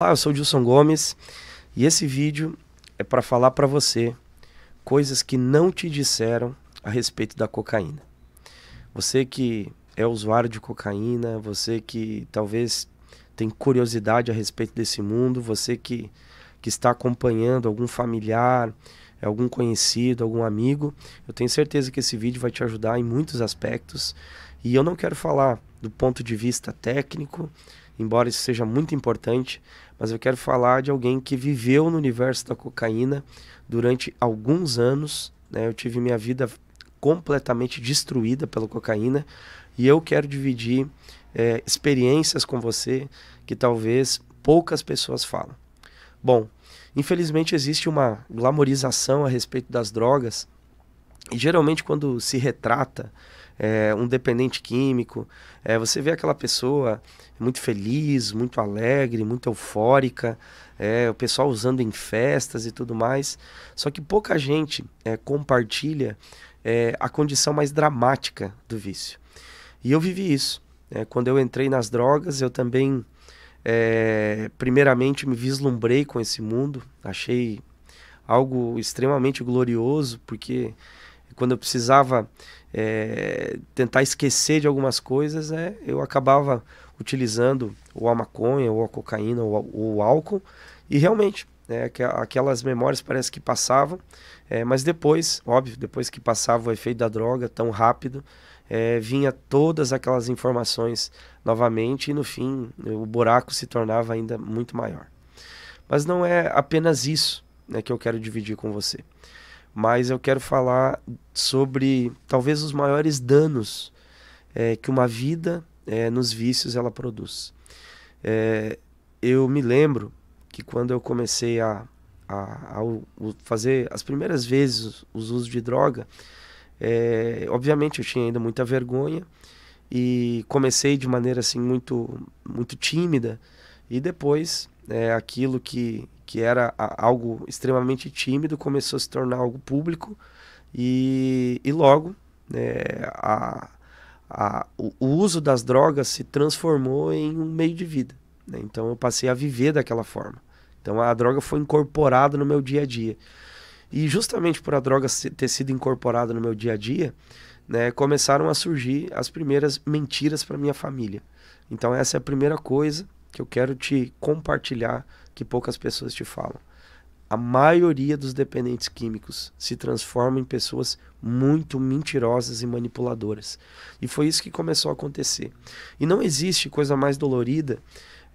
Olá, eu sou o Gilson Gomes e esse vídeo é para falar para você coisas que não te disseram a respeito da cocaína. Você que é usuário de cocaína, você que talvez tem curiosidade a respeito desse mundo, você que, que está acompanhando algum familiar, algum conhecido, algum amigo, eu tenho certeza que esse vídeo vai te ajudar em muitos aspectos e eu não quero falar do ponto de vista técnico embora isso seja muito importante, mas eu quero falar de alguém que viveu no universo da cocaína durante alguns anos. Né? Eu tive minha vida completamente destruída pela cocaína e eu quero dividir é, experiências com você que talvez poucas pessoas falam. Bom, infelizmente existe uma glamorização a respeito das drogas e geralmente quando se retrata é, um dependente químico. É, você vê aquela pessoa muito feliz, muito alegre, muito eufórica, é, o pessoal usando em festas e tudo mais. Só que pouca gente é, compartilha é, a condição mais dramática do vício. E eu vivi isso. É, quando eu entrei nas drogas, eu também, primeiramente, me vislumbrei com esse mundo, achei algo extremamente glorioso, porque quando eu precisava é, tentar esquecer de algumas coisas, é, eu acabava utilizando ou a maconha, ou a cocaína, ou, ou o álcool. E realmente, é, aquelas memórias parece que passavam, é, mas depois, óbvio, depois que passava o efeito da droga tão rápido, é, vinha todas aquelas informações novamente e no fim o buraco se tornava ainda muito maior. Mas não é apenas isso né, que eu quero dividir com você mas eu quero falar sobre talvez os maiores danos é, que uma vida é, nos vícios ela produz. É, eu me lembro que quando eu comecei a, a, a fazer as primeiras vezes os usos de droga, é, obviamente eu tinha ainda muita vergonha e comecei de maneira assim muito muito tímida e depois é, aquilo que, que era algo extremamente tímido começou a se tornar algo público e, e logo né, a, a, o, uso das drogas se transformou em um meio de vida. Né? Então eu passei a viver daquela forma. Então a droga foi incorporada no meu dia a dia. E justamente por a droga ter sido incorporada no meu dia a dia, né, começaram a surgir as primeiras mentiras para minha família. Então essa é a primeira coisa que eu quero te compartilhar que poucas pessoas te falam. A maioria dos dependentes químicos se transforma em pessoas muito mentirosas e manipuladoras. E foi isso que começou a acontecer. E não existe coisa mais dolorida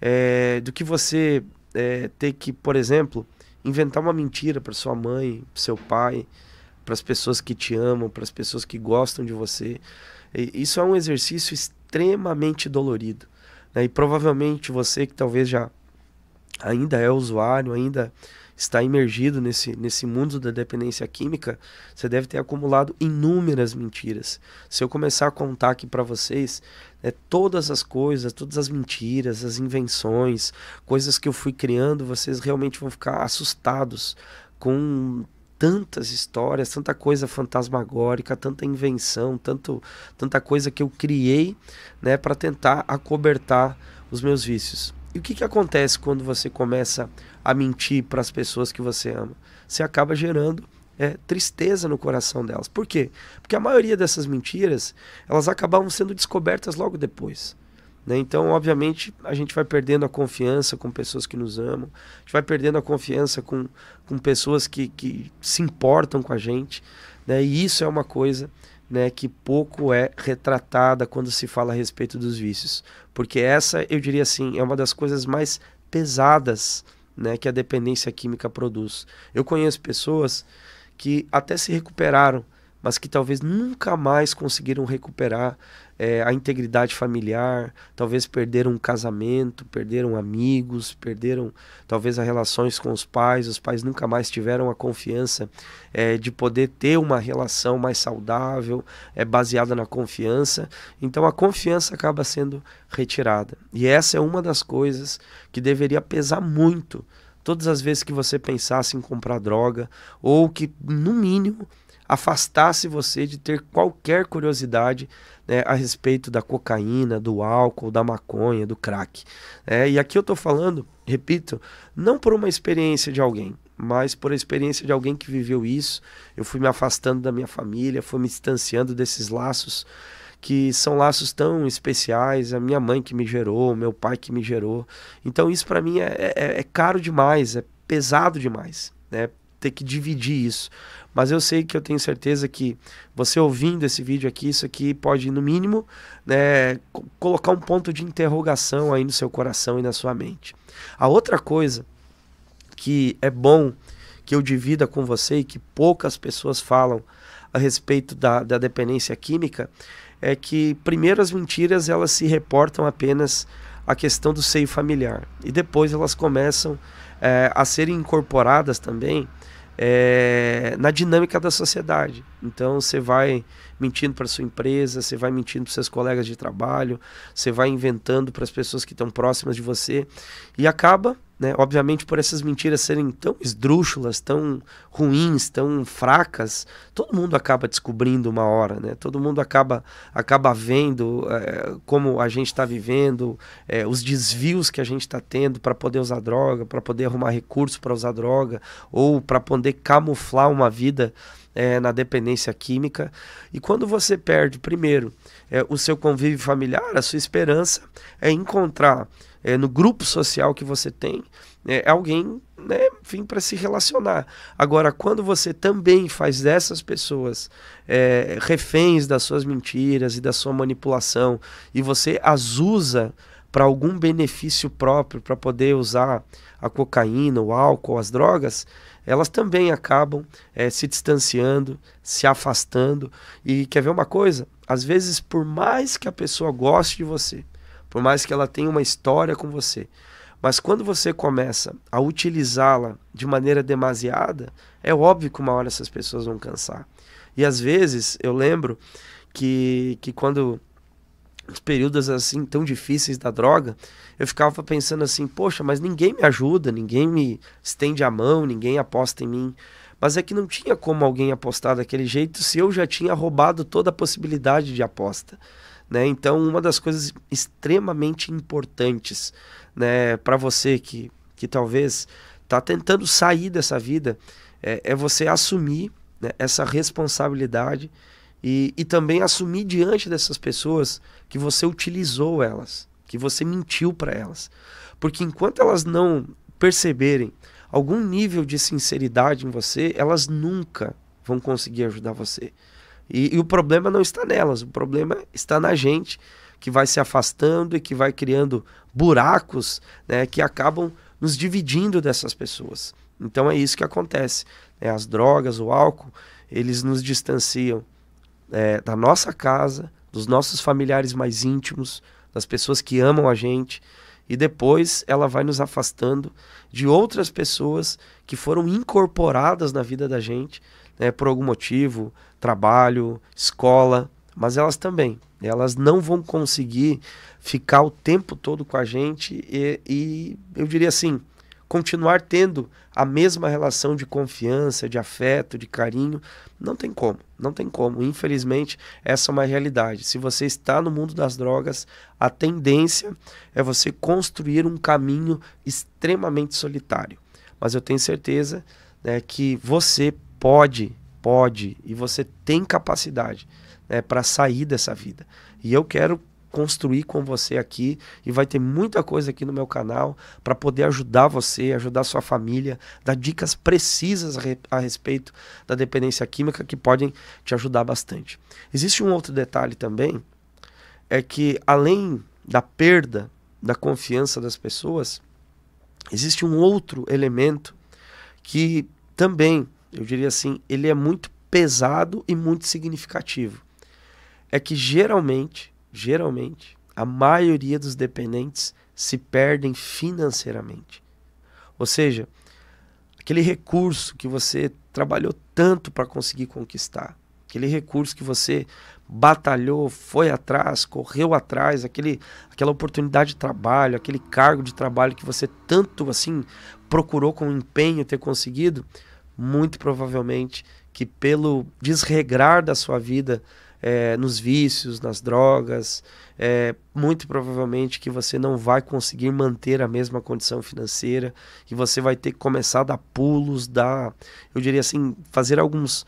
é, do que você é, ter que, por exemplo, inventar uma mentira para sua mãe, para seu pai, para as pessoas que te amam, para as pessoas que gostam de você. E isso é um exercício extremamente dolorido. Né? E provavelmente você que talvez já ainda é usuário, ainda está imergido nesse, nesse mundo da dependência química, você deve ter acumulado inúmeras mentiras. Se eu começar a contar aqui para vocês, né, todas as coisas, todas as mentiras, as invenções, coisas que eu fui criando, vocês realmente vão ficar assustados com tantas histórias, tanta coisa fantasmagórica, tanta invenção, tanto, tanta coisa que eu criei, né, para tentar acobertar os meus vícios. E o que, que acontece quando você começa a mentir para as pessoas que você ama? Você acaba gerando é, tristeza no coração delas. Por quê? Porque a maioria dessas mentiras, elas acabavam sendo descobertas logo depois. Né? Então, obviamente, a gente vai perdendo a confiança com pessoas que nos amam, a gente vai perdendo a confiança com, com pessoas que, que se importam com a gente. Né? E isso é uma coisa né, que pouco é retratada quando se fala a respeito dos vícios. Porque essa, eu diria assim, é uma das coisas mais pesadas né, que a dependência química produz. Eu conheço pessoas que até se recuperaram, mas que talvez nunca mais conseguiram recuperar é, a integridade familiar, talvez perderam um casamento, perderam amigos, perderam talvez as relações com os pais, os pais nunca mais tiveram a confiança é, de poder ter uma relação mais saudável, é, baseada na confiança. Então a confiança acaba sendo retirada. E essa é uma das coisas que deveria pesar muito todas as vezes que você pensasse em comprar droga ou que no mínimo afastasse você de ter qualquer curiosidade né, a respeito da cocaína, do álcool, da maconha, do crack. É, e aqui eu estou falando, repito, não por uma experiência de alguém, mas por a experiência de alguém que viveu isso. Eu fui me afastando da minha família, fui me distanciando desses laços que são laços tão especiais, a minha mãe que me gerou, meu pai que me gerou. Então isso para mim é, é, é caro demais, é pesado demais, né? ter que dividir isso. Mas eu sei que eu tenho certeza que você ouvindo esse vídeo aqui, isso aqui pode, no mínimo, né, colocar um ponto de interrogação aí no seu coração e na sua mente. A outra coisa que é bom que eu divida com você e que poucas pessoas falam a respeito da, da dependência química é que, primeiro, as mentiras elas se reportam apenas à questão do seio familiar e depois elas começam é, a serem incorporadas também é, na dinâmica da sociedade. Então você vai mentindo para sua empresa, você vai mentindo para seus colegas de trabalho, você vai inventando para as pessoas que estão próximas de você e acaba né? Obviamente, por essas mentiras serem tão esdrúxulas, tão ruins, tão fracas, todo mundo acaba descobrindo uma hora, né? Todo mundo acaba, acaba vendo é, como a gente está vivendo, é, os desvios que a gente está tendo para poder usar droga, para poder arrumar recursos para usar droga, ou para poder camuflar uma vida é, na dependência química. E quando você perde, primeiro, o seu convívio familiar, a sua esperança é encontrar é, no grupo social que você tem, é, alguém, né, enfim, para se relacionar. Agora, quando você também faz dessas pessoas é, reféns das suas mentiras e da sua manipulação, e você as usa para algum benefício próprio, para poder usar a cocaína, o álcool, as drogas, elas também acabam é, se distanciando, se afastando. E quer ver uma coisa? Às vezes, por mais que a pessoa goste de você, por mais que ela tenha uma história com você. Mas quando você começa a utilizá-la de maneira demasiada, é óbvio que uma hora essas pessoas vão cansar. E às vezes eu lembro que, que quando os períodos assim tão difíceis da droga, eu ficava pensando assim, poxa, mas ninguém me ajuda, ninguém me estende a mão, ninguém aposta em mim. Mas é que não tinha como alguém apostar daquele jeito se eu já tinha roubado toda a possibilidade de aposta. Né? Então, uma das coisas extremamente importantes né, para você que, que talvez está tentando sair dessa vida é, é você assumir né, essa responsabilidade e, e também assumir diante dessas pessoas que você utilizou elas, que você mentiu para elas. Porque enquanto elas não perceberem algum nível de sinceridade em você, elas nunca vão conseguir ajudar você. E, e, o problema não está nelas, o problema está na gente, que vai se afastando e que vai criando buracos né, que acabam nos dividindo dessas pessoas. Então é isso que acontece. Né? As drogas, o álcool, eles nos distanciam é, da nossa casa, dos nossos familiares mais íntimos, das pessoas que amam a gente. E depois ela vai nos afastando de outras pessoas que foram incorporadas na vida da gente né, por algum motivo, trabalho, escola, mas elas também. Elas não vão conseguir ficar o tempo todo com a gente e, e eu diria assim, continuar tendo a mesma relação de confiança, de afeto, de carinho. Não tem como, não tem como. Infelizmente, essa é uma realidade. Se você está no mundo das drogas, a tendência é você construir um caminho extremamente solitário. Mas eu tenho certeza né, que você, pode, pode, e você tem capacidade né, para sair dessa vida. E eu quero construir com você aqui e vai ter muita coisa aqui no meu canal para poder ajudar você, ajudar sua família, dar dicas precisas a, re a respeito da dependência química que podem te ajudar bastante. Existe um outro detalhe também, é que além da perda da confiança das pessoas, existe um outro elemento que também eu diria assim, ele é muito pesado e muito significativo. É que geralmente, geralmente, a maioria dos dependentes se perdem financeiramente. Ou seja, aquele recurso que você trabalhou tanto para conseguir conquistar, aquele recurso que você batalhou, foi atrás, correu atrás, aquele, aquela oportunidade de trabalho, aquele cargo de trabalho que você tanto assim procurou com empenho ter conseguido, muito provavelmente que pelo desregrar da sua vida é, nos vícios, nas drogas, é, muito provavelmente que você não vai conseguir manter a mesma condição financeira e você vai ter que começar a dar pulos, dar, eu diria assim, fazer alguns,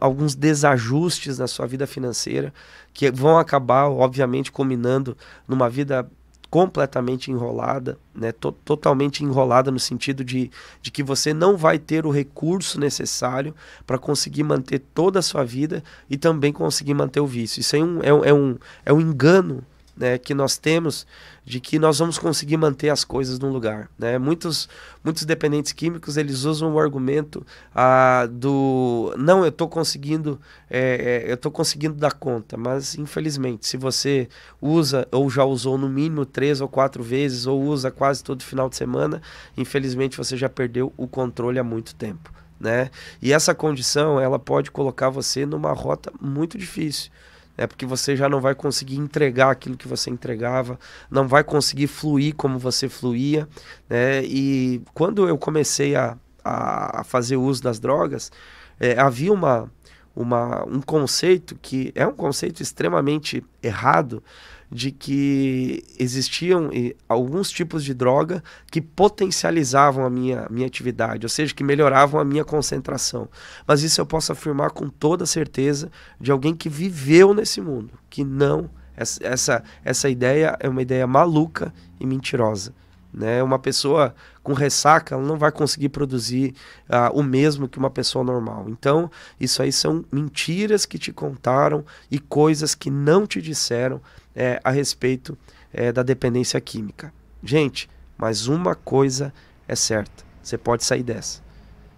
alguns desajustes na sua vida financeira que vão acabar, obviamente, culminando numa vida completamente enrolada, né? totalmente enrolada no sentido de, de que você não vai ter o recurso necessário para conseguir manter toda a sua vida e também conseguir manter o vício. Isso é um, é, é um, é um engano né, que nós temos de que nós vamos conseguir manter as coisas no lugar. Né? Muitos, muitos dependentes químicos eles usam o argumento ah, do não eu estou conseguindo é, eu estou conseguindo dar conta, mas infelizmente se você usa ou já usou no mínimo três ou quatro vezes ou usa quase todo final de semana, infelizmente você já perdeu o controle há muito tempo. Né? E essa condição ela pode colocar você numa rota muito difícil né? Porque você já não vai conseguir entregar aquilo que você entregava, não vai conseguir fluir como você fluía, né? E quando eu comecei a, a fazer uso das drogas, é, havia uma uma, um conceito que é um conceito extremamente errado de que existiam alguns tipos de droga que potencializavam a minha, minha atividade, ou seja, que melhoravam a minha concentração. Mas isso eu posso afirmar com toda certeza de alguém que viveu nesse mundo, que não. Essa, essa, essa ideia é uma ideia maluca e mentirosa. Né? Uma pessoa com ressaca, ela não vai conseguir produzir uh, o mesmo que uma pessoa normal. Então, isso aí são mentiras que te contaram e coisas que não te disseram é, a respeito é, da dependência química. Gente, mas uma coisa é certa: você pode sair dessa.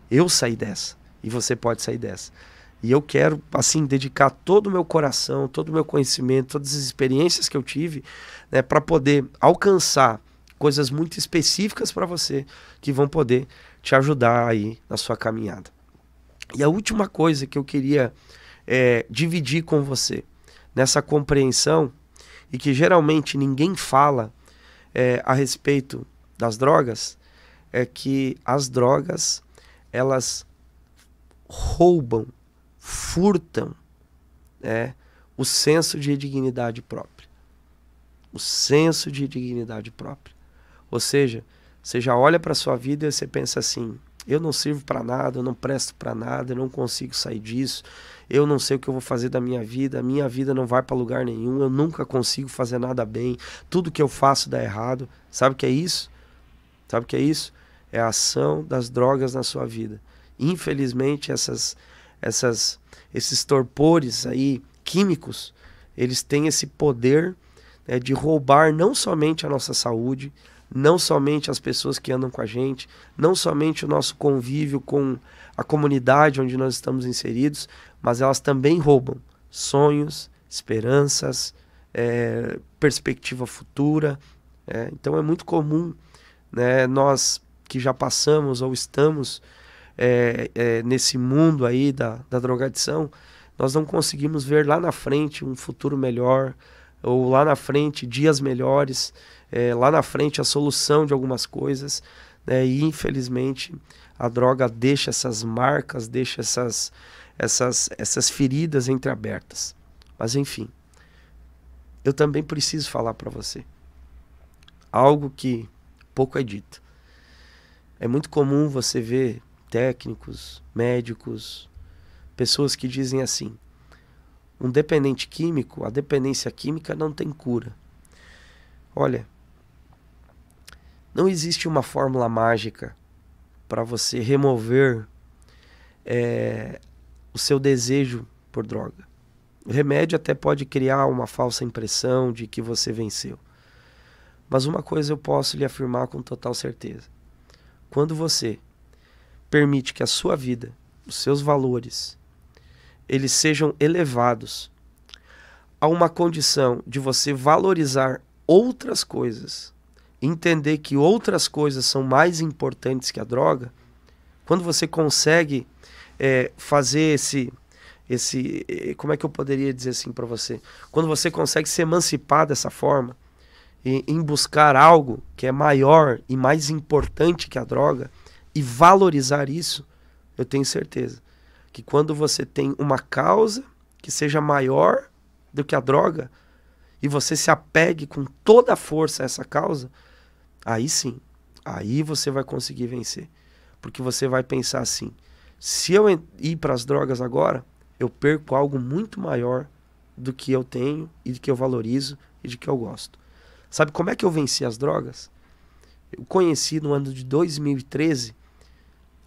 Eu saí dessa e você pode sair dessa. E eu quero, assim, dedicar todo o meu coração, todo o meu conhecimento, todas as experiências que eu tive, né, para poder alcançar coisas muito específicas para você que vão poder te ajudar aí na sua caminhada. E a última coisa que eu queria é, dividir com você nessa compreensão e que geralmente ninguém fala é, a respeito das drogas é que as drogas elas roubam, furtam é, o senso de dignidade própria. O senso de dignidade própria. Ou seja, você já olha para sua vida e você pensa assim: eu não sirvo para nada, eu não presto para nada, eu não consigo sair disso, eu não sei o que eu vou fazer da minha vida, a minha vida não vai para lugar nenhum, eu nunca consigo fazer nada bem, tudo que eu faço dá errado. Sabe o que é isso? Sabe o que é isso? É a ação das drogas na sua vida. Infelizmente, essas, essas, esses torpores aí químicos, eles têm esse poder né, de roubar não somente a nossa saúde, não somente as pessoas que andam com a gente, não somente o nosso convívio com a comunidade onde nós estamos inseridos, mas elas também roubam sonhos, esperanças, é, perspectiva futura. É, então é muito comum né, nós que já passamos ou estamos é, é, nesse mundo aí da, da drogadição, nós não conseguimos ver lá na frente um futuro melhor, ou lá na frente dias melhores, é, lá na frente a solução de algumas coisas. Né? E infelizmente a droga deixa essas marcas, deixa essas, essas, essas feridas entreabertas. Mas enfim, eu também preciso falar para você algo que pouco é dito. É muito comum você ver técnicos, médicos, pessoas que dizem assim: um dependente químico, a dependência química não tem cura. Olha, não existe uma fórmula mágica para você remover é, o seu desejo por droga. O remédio até pode criar uma falsa impressão de que você venceu. Mas uma coisa eu posso lhe afirmar com total certeza: quando você permite que a sua vida, os seus valores, eles sejam elevados a uma condição de você valorizar outras coisas, entender que outras coisas são mais importantes que a droga, quando você consegue é, fazer esse esse é, como é que eu poderia dizer assim para você quando você consegue se emancipar dessa forma e, em buscar algo que é maior e mais importante que a droga e valorizar isso eu tenho certeza que quando você tem uma causa que seja maior do que a droga e você se apegue com toda a força a essa causa, aí sim, aí você vai conseguir vencer. Porque você vai pensar assim: se eu ir para as drogas agora, eu perco algo muito maior do que eu tenho e do que eu valorizo e de que eu gosto. Sabe como é que eu venci as drogas? Eu conheci no ano de 2013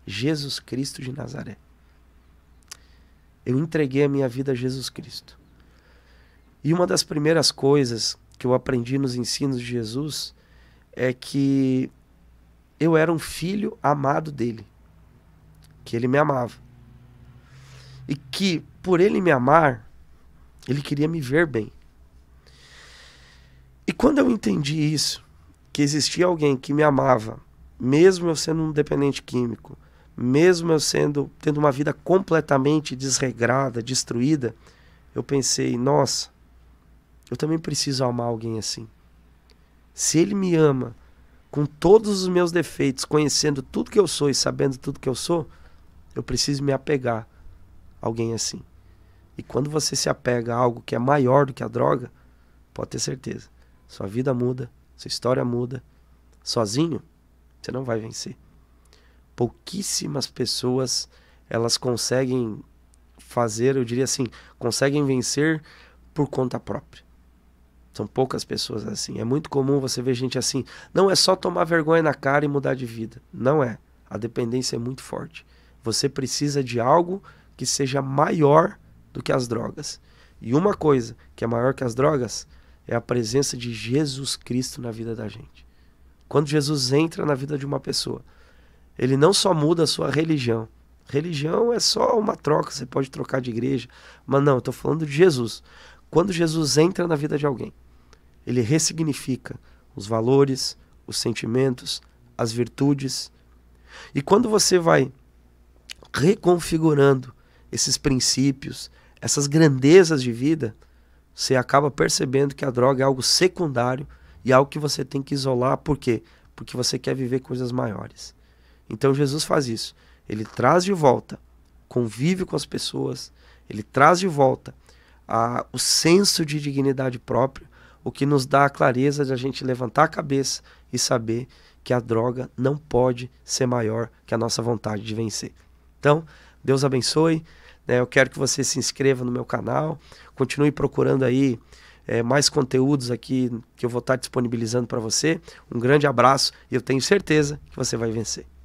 Jesus Cristo de Nazaré eu entreguei a minha vida a Jesus Cristo. E uma das primeiras coisas que eu aprendi nos ensinos de Jesus é que eu era um filho amado dele, que ele me amava. E que por ele me amar, ele queria me ver bem. E quando eu entendi isso, que existia alguém que me amava, mesmo eu sendo um dependente químico, mesmo eu sendo tendo uma vida completamente desregrada, destruída, eu pensei, nossa, eu também preciso amar alguém assim. Se ele me ama com todos os meus defeitos, conhecendo tudo que eu sou e sabendo tudo que eu sou, eu preciso me apegar a alguém assim. E quando você se apega a algo que é maior do que a droga, pode ter certeza, sua vida muda, sua história muda. Sozinho, você não vai vencer pouquíssimas pessoas elas conseguem fazer, eu diria assim, conseguem vencer por conta própria. São poucas pessoas assim. É muito comum você ver gente assim. Não é só tomar vergonha na cara e mudar de vida. Não é. A dependência é muito forte. Você precisa de algo que seja maior do que as drogas. E uma coisa que é maior que as drogas é a presença de Jesus Cristo na vida da gente. Quando Jesus entra na vida de uma pessoa, ele não só muda a sua religião. Religião é só uma troca, você pode trocar de igreja. Mas não, eu estou falando de Jesus. Quando Jesus entra na vida de alguém, ele ressignifica os valores, os sentimentos, as virtudes. E quando você vai reconfigurando esses princípios, essas grandezas de vida, você acaba percebendo que a droga é algo secundário e algo que você tem que isolar. Por quê? Porque você quer viver coisas maiores. Então Jesus faz isso. Ele traz de volta, convive com as pessoas, ele traz de volta a, o senso de dignidade própria, o que nos dá a clareza de a gente levantar a cabeça e saber que a droga não pode ser maior que a nossa vontade de vencer. Então, Deus abençoe. Né? Eu quero que você se inscreva no meu canal, continue procurando aí é, mais conteúdos aqui que eu vou estar disponibilizando para você. Um grande abraço e eu tenho certeza que você vai vencer.